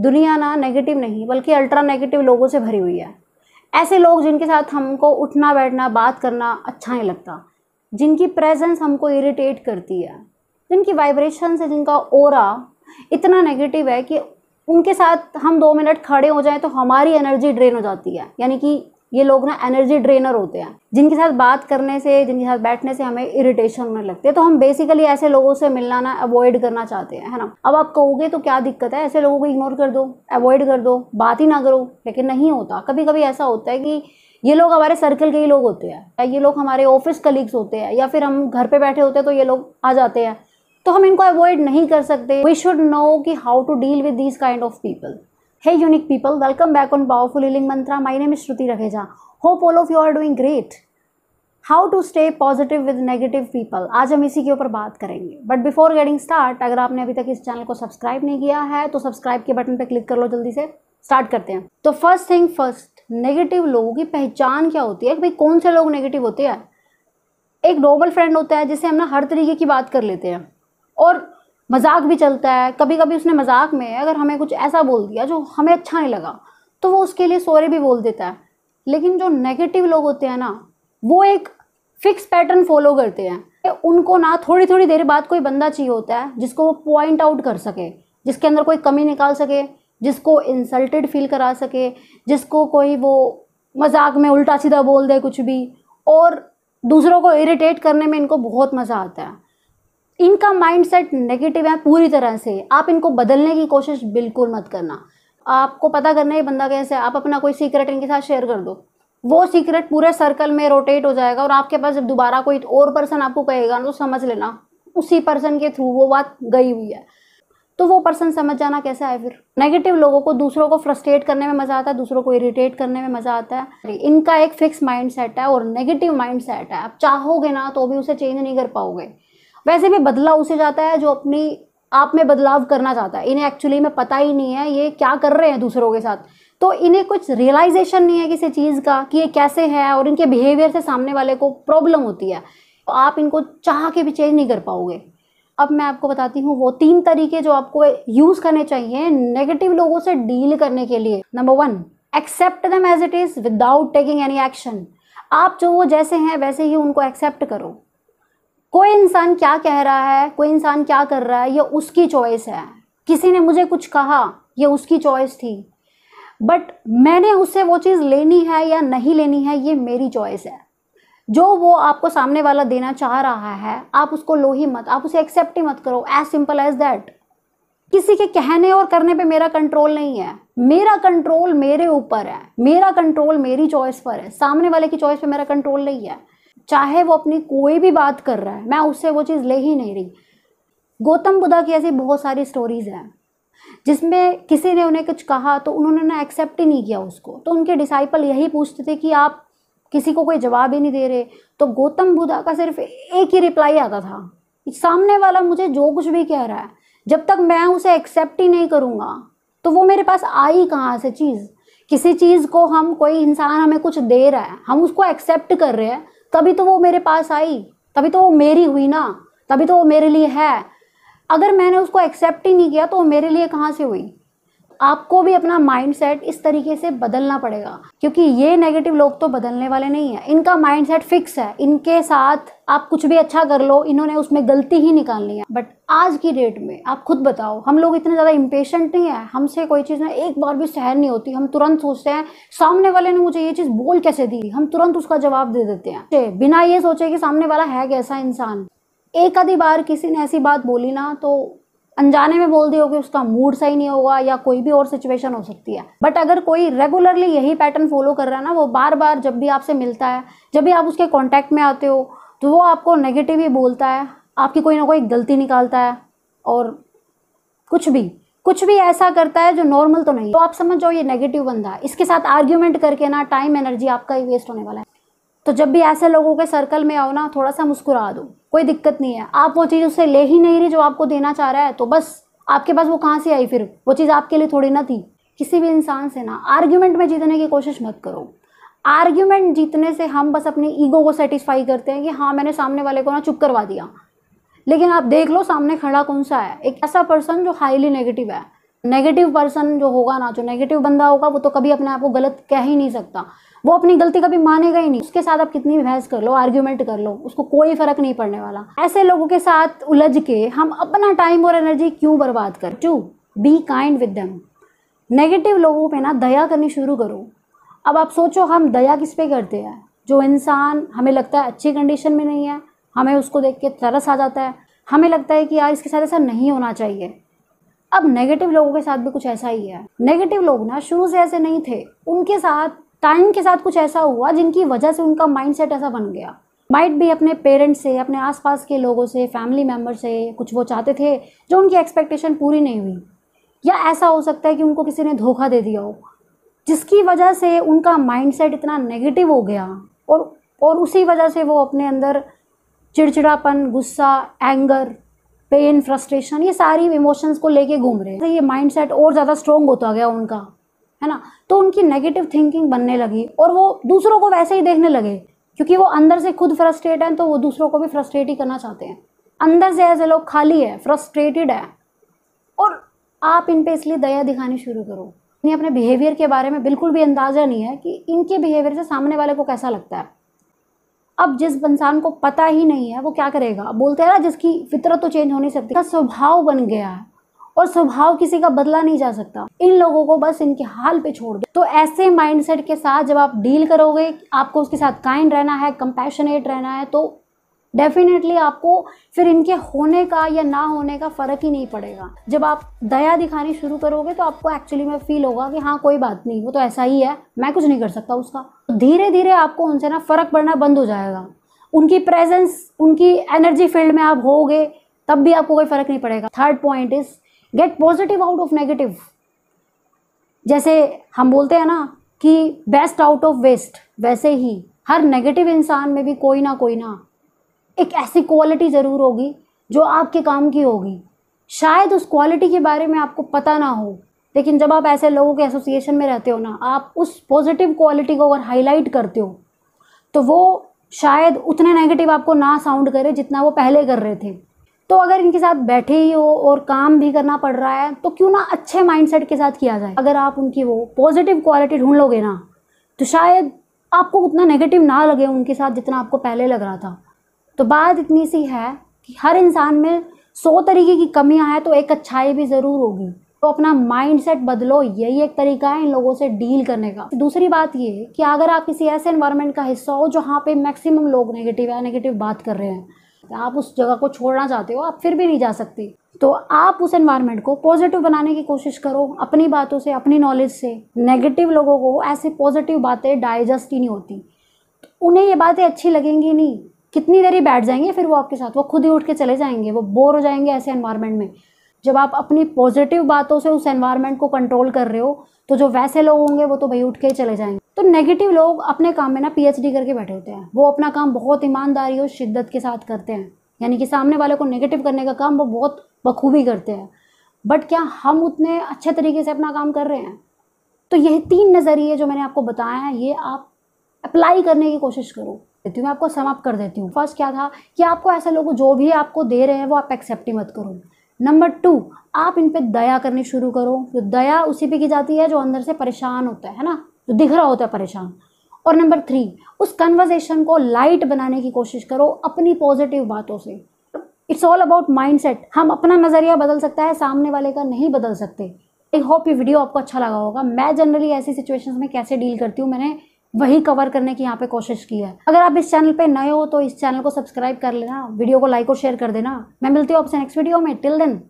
दुनिया ना नेगेटिव नहीं बल्कि अल्ट्रा नेगेटिव लोगों से भरी हुई है ऐसे लोग जिनके साथ हमको उठना बैठना बात करना अच्छा नहीं लगता जिनकी प्रेजेंस हमको इरिटेट करती है जिनकी वाइब्रेशन से जिनका ओरा इतना नेगेटिव है कि उनके साथ हम दो मिनट खड़े हो जाएं तो हमारी एनर्जी ड्रेन हो जाती है यानी कि ये लोग ना एनर्जी ड्रेनर होते हैं जिनके साथ बात करने से जिनके साथ बैठने से हमें इरिटेशन होने लगती है तो हम बेसिकली ऐसे लोगों से मिलना ना अवॉइड करना चाहते हैं है ना अब आप कहोगे तो क्या दिक्कत है ऐसे लोगों को इग्नोर कर दो अवॉइड कर दो बात ही ना करो लेकिन नहीं होता कभी कभी ऐसा होता है कि ये लोग हमारे सर्कल के ही लोग होते हैं या ये लोग हमारे ऑफिस कलीग्स होते हैं या फिर हम घर पे बैठे होते हैं तो ये लोग आ जाते हैं तो हम इनको अवॉइड नहीं कर सकते वी शुड नो कि how to deal with these kind of people hey unique people welcome back on powerful Healing mantra my name is Shruti Rakheja hope all of you are doing great how to stay positive with negative people आज हम इसी के ऊपर बात करेंगे but before getting start अगर आपने अभी तक इस चैनल को सब्सक्राइब नहीं किया है तो सब्सक्राइब के बटन पर क्लिक कर लो जल्दी से स्टार्ट करते हैं तो फर्स्ट थिंग फर्स्ट नेगेटिव लोगों की पहचान क्या होती है भाई कौन से लोग नेगेटिव होते हैं एक नॉर्मल फ्रेंड होता है जिसे हम ना हर तरीके की बात कर लेते हैं और मजाक भी चलता है कभी कभी उसने मजाक में अगर हमें कुछ ऐसा बोल दिया जो हमें अच्छा नहीं लगा तो वो उसके लिए सोरे भी बोल देता है लेकिन जो नेगेटिव लोग होते हैं ना वो एक फिक्स पैटर्न फॉलो करते हैं उनको ना थोड़ी थोड़ी देर बाद कोई बंदा चाहिए होता है जिसको वो पॉइंट आउट कर सके जिसके अंदर कोई कमी निकाल सके जिसको इंसल्टेड फील करा सके जिसको कोई वो मजाक में उल्टा सीधा बोल दे कुछ भी और दूसरों को इरिटेट करने में इनको बहुत मज़ा आता है इनका माइंडसेट नेगेटिव है पूरी तरह से आप इनको बदलने की कोशिश बिल्कुल मत करना आपको पता करना ही बंदा कैसे आप अपना कोई सीक्रेट इनके साथ शेयर कर दो वो सीक्रेट पूरे सर्कल में रोटेट हो जाएगा और आपके पास जब दोबारा कोई और पर्सन आपको कहेगा तो समझ लेना उसी पर्सन के थ्रू वो बात गई हुई है तो वो पर्सन समझ जाना कैसा है फिर नेगेटिव लोगों को दूसरों को फ्रस्ट्रेट करने में मज़ा आता है दूसरों को इरिटेट करने में मज़ा आता है इनका एक फिक्स माइंड सेट है और नेगेटिव माइंड सेट है आप चाहोगे ना तो भी उसे चेंज नहीं कर पाओगे वैसे भी बदलाव उसे जाता है जो अपनी आप में बदलाव करना चाहता है इन्हें एक्चुअली में पता ही नहीं है ये क्या कर रहे हैं दूसरों के साथ तो इन्हें कुछ रियलाइजेशन नहीं है किसी चीज़ का कि ये कैसे है और इनके बिहेवियर से सामने वाले को प्रॉब्लम होती है तो आप इनको चाह के भी चेंज नहीं कर पाओगे अब मैं आपको बताती हूँ वो तीन तरीके जो आपको यूज़ करने चाहिए नेगेटिव लोगों से डील करने के लिए number one accept them as it is without taking any action आप जो वो जैसे हैं वैसे ही उनको एक्सेप्ट करो कोई इंसान क्या कह रहा है कोई इंसान क्या कर रहा है ये उसकी चॉइस है किसी ने मुझे कुछ कहा ये उसकी चॉइस थी बट मैंने उससे वो चीज़ लेनी है या नहीं लेनी है ये मेरी चॉइस है जो वो आपको सामने वाला देना चाह रहा है आप उसको लो ही मत आप उसे एक्सेप्ट ही मत करो एज सिंपल एज दैट किसी के कहने और करने पे मेरा कंट्रोल नहीं है मेरा कंट्रोल मेरे ऊपर है मेरा कंट्रोल मेरी चॉइस पर है सामने वाले की चॉइस पे मेरा कंट्रोल नहीं है चाहे वो अपनी कोई भी बात कर रहा है मैं उससे वो चीज़ ले ही नहीं रही गौतम बुद्धा की ऐसी बहुत सारी स्टोरीज़ हैं जिसमें किसी ने उन्हें कुछ कहा तो उन्होंने ना एक्सेप्ट ही नहीं किया उसको तो उनके डिसाइपल यही पूछते थे कि आप किसी को कोई जवाब ही नहीं दे रहे तो गौतम बुद्धा का सिर्फ एक ही रिप्लाई आता था सामने वाला मुझे जो कुछ भी कह रहा है जब तक मैं उसे एक्सेप्ट ही नहीं करूँगा तो वो मेरे पास आई कहाँ से चीज़ किसी चीज़ को हम कोई इंसान हमें कुछ दे रहा है हम उसको एक्सेप्ट कर रहे हैं तभी तो वो मेरे पास आई तभी तो वो मेरी हुई ना तभी तो वो मेरे लिए है अगर मैंने उसको एक्सेप्ट ही नहीं किया तो वो मेरे लिए कहाँ से हुई आपको भी अपना माइंडसेट इस तरीके से बदलना पड़ेगा क्योंकि ये नेगेटिव लोग तो बदलने वाले नहीं है इनका माइंडसेट फिक्स है इनके साथ आप कुछ भी अच्छा कर लो इन्होंने उसमें गलती ही निकालनी है बट आज की डेट में आप खुद बताओ हम लोग इतने ज़्यादा इम्पेशेंट नहीं है हमसे कोई चीज़ ना एक बार भी सहन नहीं होती हम तुरंत सोचते हैं सामने वाले ने मुझे ये चीज़ बोल कैसे दी हम तुरंत उसका जवाब दे देते हैं बिना ये सोचे कि सामने वाला है कैसा इंसान एक आधी बार किसी ने ऐसी बात बोली ना तो अनजाने में बोल दी होगी उसका मूड सही नहीं होगा या कोई भी और सिचुएशन हो सकती है बट अगर कोई रेगुलरली यही पैटर्न फॉलो कर रहा है ना वो बार बार जब भी आपसे मिलता है जब भी आप उसके कॉन्टैक्ट में आते हो तो वो आपको नेगेटिव ही बोलता है आपकी कोई ना कोई गलती निकालता है और कुछ भी कुछ भी ऐसा करता है जो नॉर्मल तो नहीं तो आप समझ जाओ ये नेगेटिव बंदा है इसके साथ आर्ग्यूमेंट करके ना टाइम एनर्जी आपका ही वेस्ट होने वाला है तो जब भी ऐसे लोगों के सर्कल में आओ ना थोड़ा सा मुस्कुरा दो कोई दिक्कत नहीं है आप वो चीज़ उससे ले ही नहीं रही जो आपको देना चाह रहा है तो बस आपके पास वो कहाँ से आई फिर वो चीज़ आपके लिए थोड़ी ना थी किसी भी इंसान से ना आर्ग्यूमेंट में जीतने की कोशिश मत करो आर्ग्यूमेंट जीतने से हम बस अपने ईगो को सेटिस्फाई करते हैं कि हाँ मैंने सामने वाले को ना चुप करवा दिया लेकिन आप देख लो सामने खड़ा कौन सा है एक ऐसा पर्सन जो हाईली नेगेटिव है नेगेटिव पर्सन जो होगा ना जो नेगेटिव बंदा होगा वो तो कभी अपने आप को गलत कह ही नहीं सकता वो अपनी गलती कभी मानेगा ही नहीं उसके साथ आप कितनी बहस कर लो आर्ग्यूमेंट कर लो उसको कोई फर्क नहीं पड़ने वाला ऐसे लोगों के साथ उलझ के हम अपना टाइम और एनर्जी क्यों बर्बाद कर to be kind with them negative लोगों पे ना दया करनी शुरू करो अब आप सोचो हम दया किस पे करते हैं जो इंसान हमें लगता है अच्छी कंडीशन में नहीं है हमें उसको देख के तरस आ जाता है हमें लगता है कि यार इसके साथ ऐसा नहीं होना चाहिए अब नेगेटिव लोगों के साथ भी कुछ ऐसा ही है नेगेटिव लोग ना शुरू से ऐसे नहीं थे उनके साथ टाइम के साथ कुछ ऐसा हुआ जिनकी वजह से उनका माइंडसेट ऐसा बन गया माइट भी अपने पेरेंट्स से अपने आसपास के लोगों से फैमिली मेम्बर से कुछ वो चाहते थे जो उनकी एक्सपेक्टेशन पूरी नहीं हुई या ऐसा हो सकता है कि उनको किसी ने धोखा दे दिया हो जिसकी वजह से उनका माइंडसेट इतना नेगेटिव हो गया और और उसी वजह से वो अपने अंदर चिड़चिड़ापन गुस्सा एंगर पेन फ्रस्ट्रेशन ये सारी इमोशंस को लेके घूम रहे हैं तो ये माइंडसेट और ज़्यादा स्ट्रोंग होता गया उनका है ना तो उनकी नेगेटिव थिंकिंग बनने लगी और वो दूसरों को वैसे ही देखने लगे क्योंकि वो अंदर से खुद फ्रस्ट्रेट हैं तो वो दूसरों को भी फ्रस्ट्रेट ही करना चाहते हैं अंदर से ऐसे लोग खाली है फ्रस्ट्रेटेड है और आप इन पर इसलिए दया दिखानी शुरू करो इन्हें अपने बिहेवियर के बारे में बिल्कुल भी अंदाज़ा नहीं है कि इनके बिहेवियर से सामने वाले को कैसा लगता है अब जिस इंसान को पता ही नहीं है वो क्या करेगा बोलते हैं ना जिसकी फितरत तो चेंज हो नहीं सकती है स्वभाव बन गया है और स्वभाव किसी का बदला नहीं जा सकता इन लोगों को बस इनके हाल पे छोड़ दो तो ऐसे माइंडसेट के साथ जब आप डील करोगे आपको उसके साथ काइंड रहना है कंपैशनेट रहना है तो डेफिनेटली आपको फिर इनके होने का या ना होने का फ़र्क ही नहीं पड़ेगा जब आप दया दिखानी शुरू करोगे तो आपको एक्चुअली में फील होगा कि हाँ कोई बात नहीं वो तो ऐसा ही है मैं कुछ नहीं कर सकता उसका धीरे धीरे आपको उनसे ना फ़र्क पड़ना बंद हो जाएगा उनकी प्रेजेंस उनकी एनर्जी फील्ड में आप होगे तब भी आपको कोई फ़र्क नहीं पड़ेगा third point is get positive out of negative जैसे हम बोलते हैं ना कि बेस्ट आउट ऑफ वेस्ट वैसे ही हर नेगेटिव इंसान में भी कोई ना कोई ना एक ऐसी क्वालिटी ज़रूर होगी जो आपके काम की होगी शायद उस क्वालिटी के बारे में आपको पता ना हो लेकिन जब आप ऐसे लोगों के एसोसिएशन में रहते हो ना आप उस पॉजिटिव क्वालिटी को अगर हाईलाइट करते हो तो वो शायद उतने नेगेटिव आपको ना साउंड करे जितना वो पहले कर रहे थे तो अगर इनके साथ बैठे ही हो और काम भी करना पड़ रहा है तो क्यों ना अच्छे माइंडसेट के साथ किया जाए अगर आप उनकी वो पॉजिटिव क्वालिटी ढूंढ लोगे ना तो शायद आपको उतना नेगेटिव ना लगे उनके साथ जितना आपको पहले लग रहा था तो बात इतनी सी है कि हर इंसान में सौ तरीके की कमियां हैं तो एक अच्छाई भी ज़रूर होगी तो अपना माइंडसेट बदलो यही एक तरीका है इन लोगों से डील करने का दूसरी बात ये कि अगर आप किसी ऐसे इन्वायरमेंट का हिस्सा हो जहाँ पे मैक्सिमम लोग नेगेटिव या नेगेटिव बात कर रहे हैं आप उस जगह को छोड़ना चाहते हो आप फिर भी नहीं जा सकते तो आप उस एनवायरनमेंट को पॉजिटिव बनाने की कोशिश करो अपनी बातों से अपनी नॉलेज से नेगेटिव लोगों को ऐसे पॉजिटिव बातें डाइजेस्ट ही नहीं होती तो उन्हें ये बातें अच्छी लगेंगी नहीं कितनी देर ही बैठ जाएंगे फिर वो आपके साथ वो खुद ही उठ के चले जाएंगे वो बोर हो जाएंगे ऐसे एनवायरनमेंट में जब आप अपनी पॉजिटिव बातों से उस एनवायरनमेंट को कंट्रोल कर रहे हो तो जो वैसे लोग होंगे वो तो भाई उठ के ही चले जाएंगे तो नेगेटिव लोग अपने काम में ना पीएचडी करके बैठे होते हैं वो अपना काम बहुत ईमानदारी और शिद्दत के साथ करते हैं यानी कि सामने वाले को नेगेटिव करने का काम वो बहुत बखूबी करते हैं बट क्या हम उतने अच्छे तरीके से अपना काम कर रहे हैं तो यही तीन नज़रिए जो मैंने आपको बताया हैं ये आप अप्लाई करने की कोशिश करो देती तो हूँ मैं आपको समाप्त कर देती हूँ फर्स्ट क्या था कि आपको ऐसे लोग जो भी आपको दे रहे हैं वो आप एक्सेप्ट ही मत करो नंबर टू आप इन पर दया करनी शुरू करो जो दया उसी पे की जाती है जो अंदर से परेशान होता है ना जो दिख रहा होता है परेशान और नंबर थ्री उस कन्वर्जेशन को लाइट बनाने की कोशिश करो अपनी पॉजिटिव बातों से इट्स ऑल अबाउट माइंडसेट हम अपना नज़रिया बदल सकता है सामने वाले का नहीं बदल सकते आई होप ये वीडियो आपको अच्छा लगा होगा मैं जनरली ऐसी सिचुएशंस में कैसे डील करती हूँ मैंने वही कवर करने की यहाँ पे कोशिश की है अगर आप इस चैनल पे नए हो तो इस चैनल को सब्सक्राइब कर लेना वीडियो को लाइक और शेयर कर देना मैं मिलती हूँ आपसे नेक्स्ट वीडियो में टिल देन